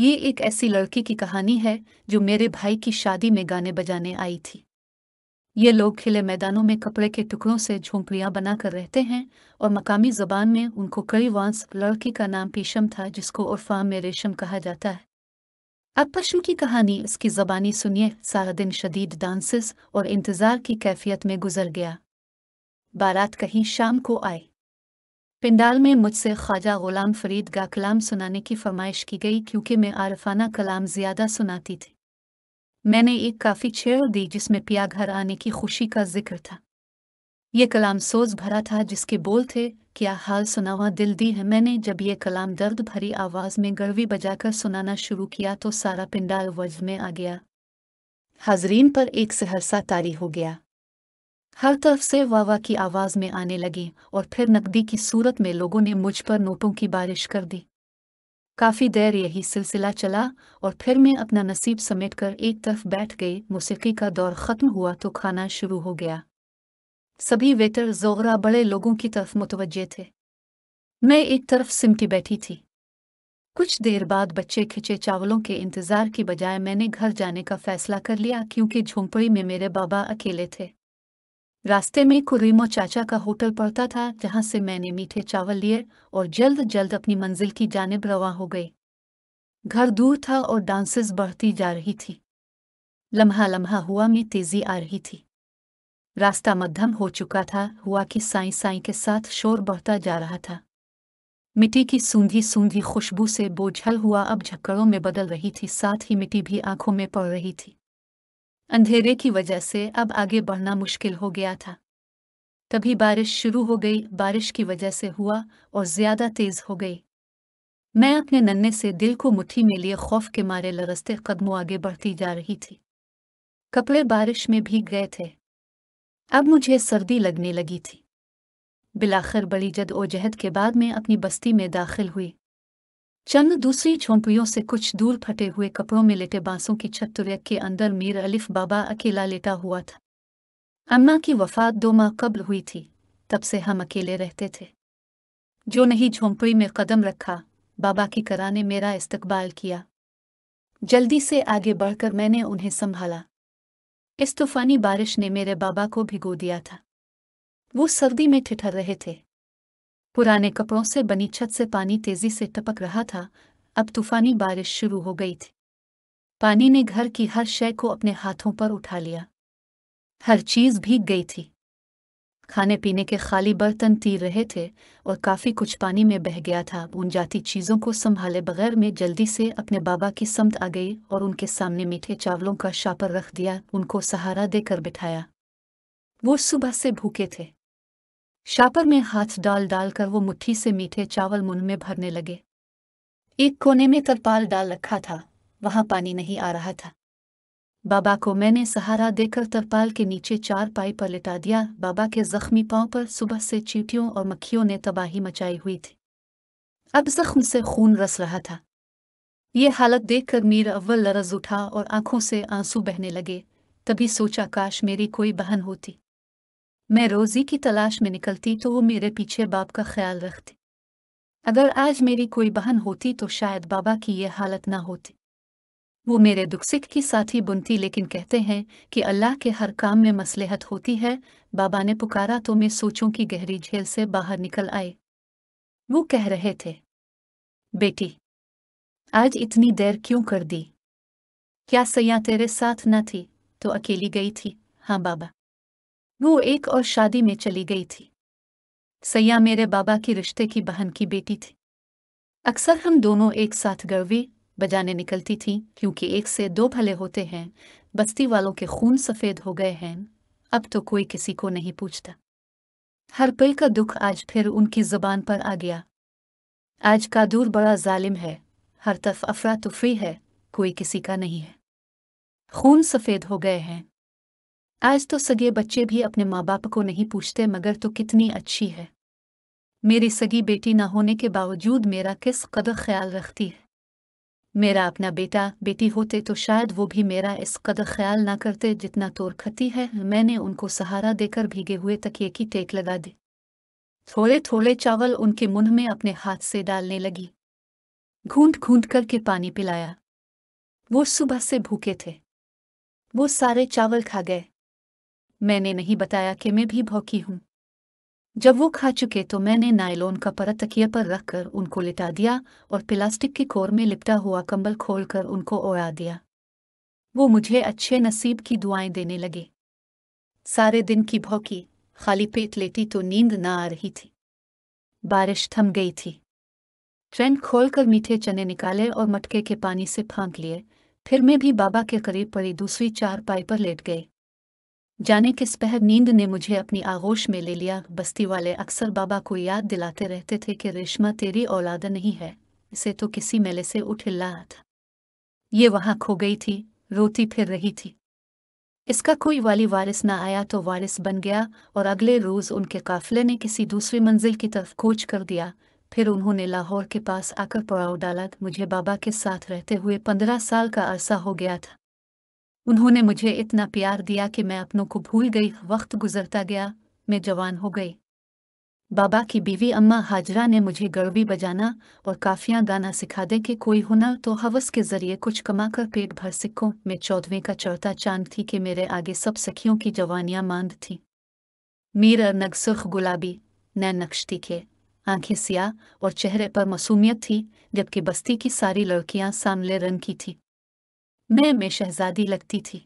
ये एक ऐसी लड़की की कहानी है जो मेरे भाई की शादी में गाने बजाने आई थी ये लोग खिले मैदानों में कपड़े के टुकड़ों से झोंपड़ियाँ बनाकर रहते हैं और मकामी जबान में उनको कई वांस लड़की का नाम पीशम था जिसको उर्फाम में रेशम कहा जाता है अब पशु की कहानी इसकी जबानी सुनिए सारा दिन शदीद डांसेस और इंतज़ार की कैफियत में गुजर गया बारात कहीं शाम को आए पिंडाल में मुझसे ख्वाजा गुलाम फरीद का कलाम सुनाने की फरमाइश की गई क्योंकि मैं आरफाना कलाम ज़्यादा सुनाती थी मैंने एक काफ़ी छेड़ दी जिसमें पिया घर आने की खुशी का जिक्र था ये कलाम सोज भरा था जिसके बोल थे क्या हाल सुनावा दिल दी है मैंने जब ये कलाम दर्द भरी आवाज़ में गड़वी बजाकर सुनाना शुरू किया तो सारा पिंडाल वज में आ गया हाजरीन पर एक सहरसा तारी हो गया हर तरफ से वाह की आवाज में आने लगी और फिर नकदी की सूरत में लोगों ने मुझ पर नोटों की बारिश कर दी काफी देर यही सिलसिला चला और फिर मैं अपना नसीब समेटकर एक तरफ बैठ गई मौसीकी का दौर खत्म हुआ तो खाना शुरू हो गया सभी वेटर जोगरा बड़े लोगों की तरफ मुतवजे थे मैं एक तरफ सिमटी बैठी थी कुछ देर बाद बच्चे खिंचे चावलों के इंतजार की बजाय मैंने घर जाने का फैसला कर लिया क्योंकि झोंपड़ी में मेरे बाबा अकेले थे रास्ते में कुरीमो चाचा का होटल पड़ता था जहां से मैंने मीठे चावल लिए और जल्द जल्द अपनी मंजिल की जानब रवा हो गई घर दूर था और डांसेस बढ़ती जा रही थी लम्हा लम्हा हुआ में तेजी आ रही थी रास्ता मध्यम हो चुका था हुआ कि साई साई के साथ शोर बढ़ता जा रहा था मिट्टी की सूंधी सूंधी खुशबू से बोझल हुआ अब झक्कड़ों में बदल रही थी साथ ही मिट्टी भी आंखों में पड़ रही थी अंधेरे की वजह से अब आगे बढ़ना मुश्किल हो गया था तभी बारिश शुरू हो गई बारिश की वजह से हुआ और ज्यादा तेज हो गई मैं अपने नन्हे से दिल को मुट्ठी में लिए खौफ के मारे लरसते कदमों आगे बढ़ती जा रही थी कपड़े बारिश में भीग गए थे अब मुझे सर्दी लगने लगी थी बिलाखिर बड़ी जद ओजहद के बाद मैं अपनी बस्ती में दाखिल हुई चंद दूसरी झोंपड़ियों से कुछ दूर फटे हुए कपड़ों में लेटे बांसों की छत्तुरैक के अंदर मीर अलिफ बाबा अकेला लेटा हुआ था अम्मा की वफात दो माह कब्ल हुई थी तब से हम अकेले रहते थे जो नहीं झोंपड़ी में कदम रखा बाबा की करा ने मेरा इस्तकबाल किया जल्दी से आगे बढ़कर मैंने उन्हें संभाला इस तूफानी बारिश ने मेरे बाबा को भिगो दिया था वो सर्दी में ठिठर रहे थे पुराने कपड़ों से बनी छत से पानी तेजी से टपक रहा था अब तूफानी बारिश शुरू हो गई थी पानी ने घर की हर शय को अपने हाथों पर उठा लिया हर चीज भीग गई थी खाने पीने के खाली बर्तन तीर रहे थे और काफी कुछ पानी में बह गया था उन जाती चीजों को संभाले बगैर मैं जल्दी से अपने बाबा की समत आ गई और उनके सामने मीठे चावलों का शापर रख दिया उनको सहारा देकर बिठाया वो सुबह से भूखे थे शापर में हाथ डाल डालकर वो मुट्ठी से मीठे चावल मुन में भरने लगे एक कोने में तरपाल डाल रखा था वहां पानी नहीं आ रहा था बाबा को मैंने सहारा देकर तरपाल के नीचे चार पाई पर लिटा दिया बाबा के जख्मी पांव पर सुबह से चीटियों और मक्खियों ने तबाही मचाई हुई थी अब जख्म से खून रस रहा था ये हालत देखकर मीर अव्वल लरज उठा और आंखों से आंसू बहने लगे तभी सोचा काश मेरी कोई बहन होती मैं रोजी की तलाश में निकलती तो वो मेरे पीछे बाप का ख्याल रखती अगर आज मेरी कोई बहन होती तो शायद बाबा की ये हालत ना होती वो मेरे दुखसिक की साथी बुनती लेकिन कहते हैं कि अल्लाह के हर काम में मसलहत होती है बाबा ने पुकारा तो मैं सोचों की गहरी झेल से बाहर निकल आए वो कह रहे थे बेटी आज इतनी देर क्यों कर दी क्या सयाह तेरे साथ न थी तो अकेली गई थी हाँ बाबा वो एक और शादी में चली गई थी सैया मेरे बाबा की रिश्ते की बहन की बेटी थी अक्सर हम दोनों एक साथ गर्वे बजाने निकलती थी क्योंकि एक से दो भले होते हैं बस्ती वालों के खून सफ़ेद हो गए हैं अब तो कोई किसी को नहीं पूछता हर पल का दुख आज फिर उनकी जुबान पर आ गया आज का दूर बड़ा जालिम है हर तरफ अफरा तफरी है कोई किसी का नहीं है खून सफ़ेद हो गए हैं आज तो सगे बच्चे भी अपने माँ बाप को नहीं पूछते मगर तो कितनी अच्छी है मेरी सगी बेटी ना होने के बावजूद मेरा किस कदर ख्याल रखती है मेरा अपना बेटा बेटी होते तो शायद वो भी मेरा इस कदर ख्याल ना करते जितना तोड़ खती है मैंने उनको सहारा देकर भीगे हुए तकिए की टेक लगा दी थोड़े थोड़े चावल उनके मुंह में अपने हाथ से डालने लगी घूंट घूंट करके पानी पिलाया वो सुबह से भूखे थे वो सारे चावल खा गए मैंने नहीं बताया कि मैं भी भौकी हूं जब वो खा चुके तो मैंने नायलोन का परत तकिया पर रखकर उनको लिटा दिया और प्लास्टिक के कोर में लिपटा हुआ कंबल खोलकर उनको ओढ़ा दिया वो मुझे अच्छे नसीब की दुआएं देने लगे सारे दिन की भौकी खाली पेट लेटी तो नींद न आ रही थी बारिश थम गई थी ट्रेन खोलकर मीठे चने निकाले और मटके के पानी से फांक लिए फिर मैं भी बाबा के करीब पड़ी दूसरी चार पाई पर लेट गई जाने किस पहर नींद ने मुझे अपनी आगोश में ले लिया बस्ती वाले अक्सर बाबा को याद दिलाते रहते थे कि रेशमा तेरी औलाद नहीं है इसे तो किसी मेले से उठ हिला था ये वहां खो गई थी रोती फिर रही थी इसका कोई वाली वारिस न आया तो वारिस बन गया और अगले रोज उनके काफिले ने किसी दूसरी मंजिल की तरफ कोच कर दिया फिर उन्होंने लाहौर के पास आकर पड़ाव डाला मुझे बाबा के साथ रहते हुए पंद्रह साल का अरसा हो गया था उन्होंने मुझे इतना प्यार दिया कि मैं अपनों को भूल गई वक्त गुजरता गया मैं जवान हो गई बाबा की बीवी अम्मा हाजरा ने मुझे गड़बी बजाना और काफियाँ गाना सिखा दे कि कोई हुनर तो हवस के जरिए कुछ कमाकर पेट भर सिक्कों मैं चौदहवें का चौथा चांद थी कि मेरे आगे सब सखियों की जवानियाँ मांद थी मीर नगसुख गुलाबी न नक्श तीखे आंखें सिया और चेहरे पर मासूमियत थी जबकि बस्ती की सारी लड़कियां सामले रंग की थी मैं में शहजादी लगती थी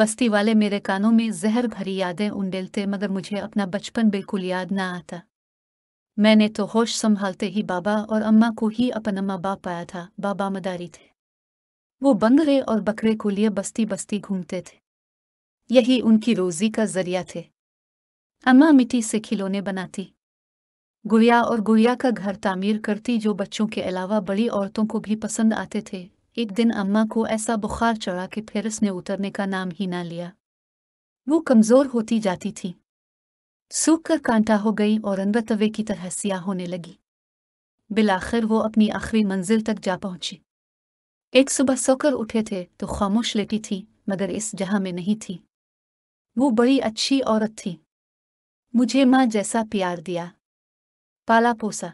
बस्ती वाले मेरे कानों में जहर भरी यादें उंडेलते मगर मुझे अपना बचपन बिल्कुल याद ना आता मैंने तो होश संभालते ही बाबा और अम्मा को ही अपन अम्मा बाप पाया था बाबा मदारी थे वो बंगरे और बकरे को लिए बस्ती बस्ती घूमते थे यही उनकी रोजी का जरिया थे अम्मा मिट्टी से खिलौने बनाती गुड़िया और गुड़िया का घर तामीर करती जो बच्चों के अलावा बड़ी औरतों को भी पसंद आते थे एक दिन अम्मा को ऐसा बुखार चढ़ा कि फिर उसने उतरने का नाम ही ना लिया वो कमजोर होती जाती थी सूख कर कांटा हो गई और अंदर तवे की तरह सियाह होने लगी बिलाखिर वो अपनी आखिरी मंजिल तक जा पहुंची एक सुबह सोकर उठे थे तो खामोश लेटी थी मगर इस जहां में नहीं थी वो बड़ी अच्छी औरत थी मुझे माँ जैसा प्यार दिया पाला पोसा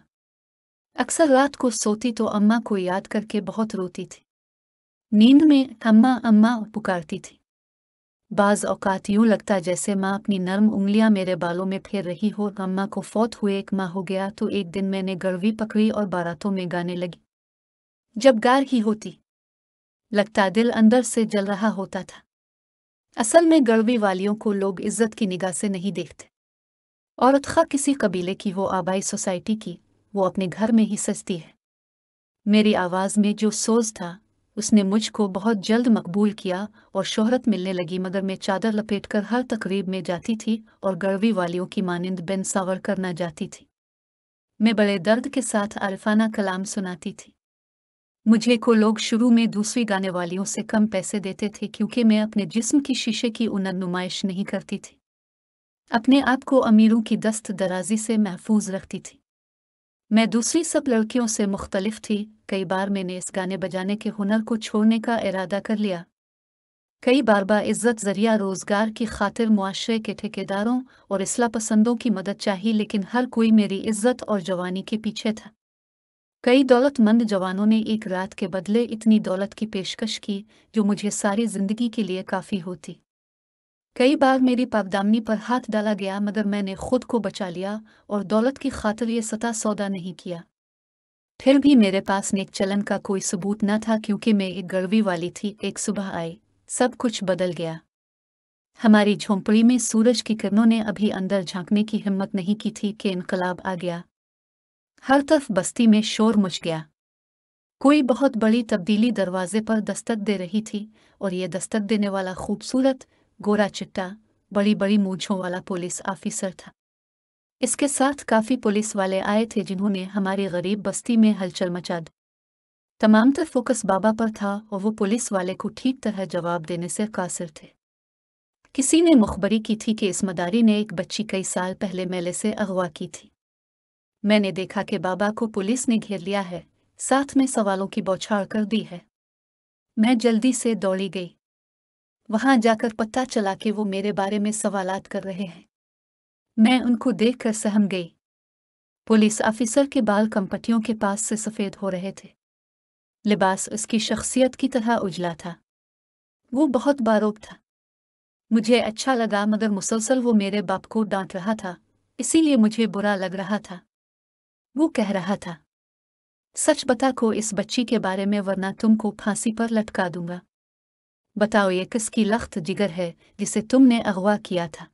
अक्सर रात को सोती तो अम्मा को याद करके बहुत रोती थी नींद में अम्मा अम्मा पुकारती थी बाज औकात यूं लगता जैसे माँ अपनी नर्म उंगलियां मेरे बालों में फेर रही हो अम्मा को फौत हुए एक माँ हो गया तो एक दिन मैंने गड़वी पकड़ी और बारातों में गाने लगी जब गार ही होती लगता दिल अंदर से जल रहा होता था असल में गड़वी वालियों को लोग इज्जत की निगाह से नहीं देखते औरत खा किसी कबीले की हो आबाई सोसाइटी की वो अपने घर में ही सजती है मेरी आवाज़ में जो सोज था उसने मुझको बहुत जल्द मकबूल किया और शोहरत मिलने लगी मगर मैं चादर लपेटकर हर तकरीब में जाती थी और गर्वी वालियों की मानिंद बेन सावर करना जाती थी मैं बड़े दर्द के साथ अरफाना कलाम सुनाती थी मुझे को लोग शुरू में दूसरी गाने वालियों से कम पैसे देते थे क्योंकि मैं अपने जिस्म की शीशे की उनर नुमाइश नहीं करती थी अपने आप को अमीरों की दस्त दराजी से महफूज रखती थी मैं दूसरी सब लड़कियों से मुख्तलिफ थी कई बार मैंने इस गाने बजाने के हुनर को छोड़ने का इरादा कर लिया कई बार बा इज्जत जरिया रोजगार की खातिर मुआशरे के ठेकेदारों और इसला पसंदों की मदद चाही लेकिन हर कोई मेरी इज्जत और जवानी के पीछे था कई दौलतमंद जवानों ने एक रात के बदले इतनी दौलत की पेशकश की जो मुझे सारी जिंदगी के लिए काफ़ी होती कई बार मेरी पापदामनी पर हाथ डाला गया मगर मैंने खुद को बचा लिया और दौलत की खातिर ये सता सौदा नहीं किया फिर भी मेरे पास नेक चलन का कोई सबूत न था क्योंकि मैं एक गर्वी वाली थी एक सुबह आई सब कुछ बदल गया हमारी झोंपड़ी में सूरज की किरणों ने अभी अंदर झांकने की हिम्मत नहीं की थी कि इनकलाब आ गया हर तरफ बस्ती में शोर मच गया कोई बहुत बड़ी तब्दीली दरवाजे पर दस्तक दे रही थी और ये दस्तक देने वाला खूबसूरत गोरा चिट्टा बड़ी बड़ी मूछों वाला पुलिस ऑफिसर था इसके साथ काफ़ी पुलिस वाले आए थे जिन्होंने हमारी गरीब बस्ती में हलचल मचा दी तमाम तर तो फोकस बाबा पर था और वो पुलिस वाले को ठीक तरह जवाब देने से कासिर थे किसी ने मुखबरी की थी कि इस मदारी ने एक बच्ची कई साल पहले मेले से अगवा की थी मैंने देखा कि बाबा को पुलिस ने घेर लिया है साथ में सवालों की बौछार कर दी है मैं जल्दी से दौड़ी गई वहां जाकर पता चला कि वो मेरे बारे में सवालात कर रहे हैं मैं उनको देखकर सहम गई पुलिस ऑफिसर के बाल कंपटियों के पास से सफ़ेद हो रहे थे लिबास उसकी शख्सियत की तरह उजला था वो बहुत बारोब था मुझे अच्छा लगा मगर मुसलसल वो मेरे बाप को डांट रहा था इसीलिए मुझे बुरा लग रहा था वो कह रहा था सच बता को इस बच्ची के बारे में वरना तुमको फांसी पर लटका दूंगा बताओ ये किसकी लख्त जिगर है जिसे तुमने अगवा किया था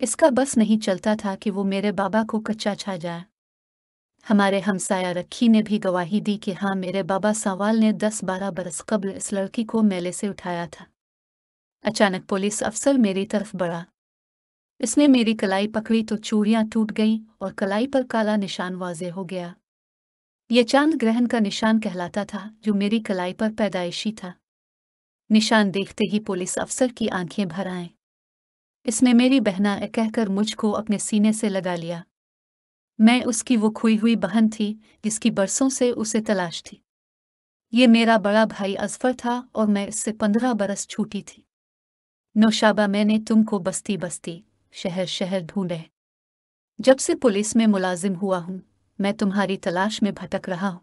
इसका बस नहीं चलता था कि वो मेरे बाबा को कच्चा छा जाए हमारे हमसाया रखी ने भी गवाही दी कि हाँ मेरे बाबा सवाल ने दस बारह बरस कबल इस लड़की को मेले से उठाया था अचानक पुलिस अफसर मेरी तरफ बढ़ा इसने मेरी कलाई पकड़ी तो चूड़ियाँ टूट गईं और कलाई पर काला निशान वाजे हो गया ये चांद ग्रहण का निशान कहलाता था जो मेरी कलाई पर पैदाइशी था निशान देखते ही पुलिस अफसर की आंखें भर आएं इसमें मेरी बहना कहकर मुझको अपने सीने से लगा लिया मैं उसकी वो खोई हुई बहन थी जिसकी बरसों से उसे तलाश थी ये मेरा बड़ा भाई अजफर था और मैं इससे पंद्रह बरस छूटी थी नौशाबा मैंने तुमको बस्ती बस्ती शहर शहर ढूंढे जब से पुलिस में मुलाजिम हुआ हूं मैं तुम्हारी तलाश में भटक रहा हूं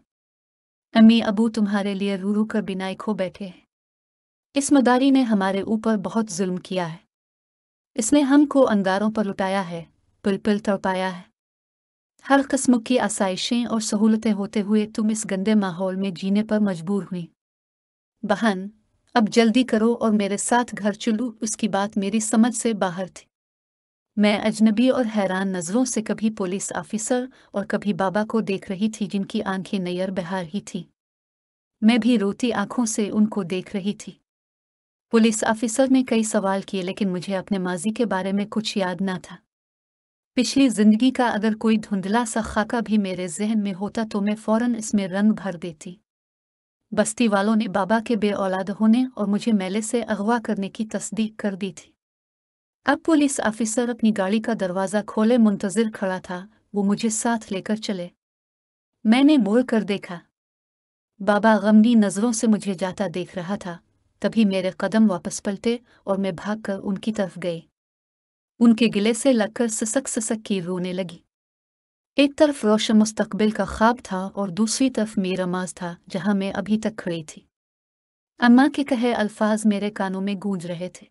अम्मी अबू तुम्हारे लिए रू रू कर बिनाई खो बैठे हैं इस मदारी ने हमारे ऊपर बहुत जुल्म किया है इसने हमको अंगारों पर लुटाया है पिलपिल तड़पाया है हर कस्म की आसाइशें और सहूलतें होते हुए तुम इस गंदे माहौल में जीने पर मजबूर हुई बहन अब जल्दी करो और मेरे साथ घर चलो उसकी बात मेरी समझ से बाहर थी मैं अजनबी और हैरान नज़रों से कभी पुलिस ऑफिसर और कभी बाबा को देख रही थी जिनकी आंखें नैयर बहार ही थी मैं भी रोती आंखों से उनको देख रही थी पुलिस ऑफिसर ने कई सवाल किए लेकिन मुझे अपने माजी के बारे में कुछ याद ना था पिछली जिंदगी का अगर कोई धुंधला सा खाका भी मेरे जहन में होता तो मैं फौरन इसमें रंग भर देती बस्ती वालों ने बाबा के बे औलाद होने और मुझे मेले से अगवा करने की तस्दीक कर दी थी अब पुलिस ऑफिसर अपनी गाड़ी का दरवाज़ा खोले मुंतजर खड़ा था वो मुझे साथ लेकर चले मैंने मोड़ कर देखा बाबा गमनी नज़रों से मुझे जाता देख रहा था तभी मेरे कदम वापस पलटे और मैं भागकर उनकी तरफ गई उनके गिले से लगकर ससक ससक की रोने लगी एक तरफ रोशन मुस्तकबिल का ख्वाब था और दूसरी तरफ मेरा माज था जहां मैं अभी तक खड़ी थी अम्मा के कहे अल्फाज मेरे कानों में गूंज रहे थे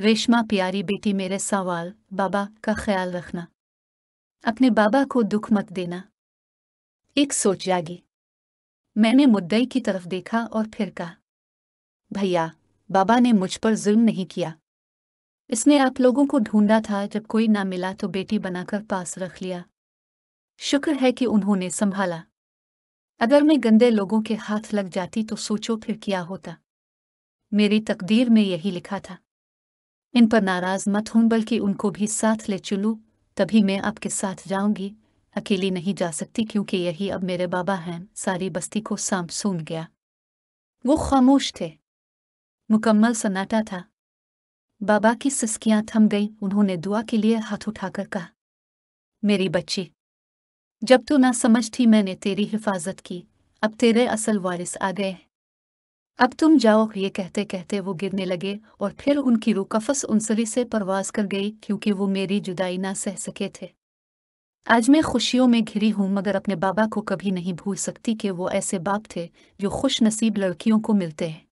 रेशमा प्यारी बेटी मेरे सवाल बाबा का ख्याल रखना अपने बाबा को दुख मत देना एक सोच जागी मैंने मुद्दई की तरफ देखा और फिर कहा भैया बाबा ने मुझ पर जुल्म नहीं किया इसने आप लोगों को ढूंढा था जब कोई ना मिला तो बेटी बनाकर पास रख लिया शुक्र है कि उन्होंने संभाला अगर मैं गंदे लोगों के हाथ लग जाती तो सोचो फिर क्या होता मेरी तकदीर में यही लिखा था इन पर नाराज मत हूं बल्कि उनको भी साथ ले चलूँ तभी मैं आपके साथ जाऊंगी अकेली नहीं जा सकती क्योंकि यही अब मेरे बाबा हैं सारी बस्ती को सांप सूंघ गया वो खामोश थे मुकम्मल सन्नाटा था बाबा की सिस्कियां थम गईं उन्होंने दुआ के लिए हाथ उठाकर कहा मेरी बच्ची जब तू ना समझ थी मैंने तेरी हिफाजत की अब तेरे असल वारिस आ गए अब तुम जाओ ये कहते कहते वो गिरने लगे और फिर उनकी कफस उनसरी से परवाज कर गई क्योंकि वो मेरी जुदाई ना सह सके थे आज मैं खुशियों में घिरी हूं मगर अपने बाबा को कभी नहीं भूल सकती कि वो ऐसे बाप थे जो खुश नसीब लड़कियों को मिलते हैं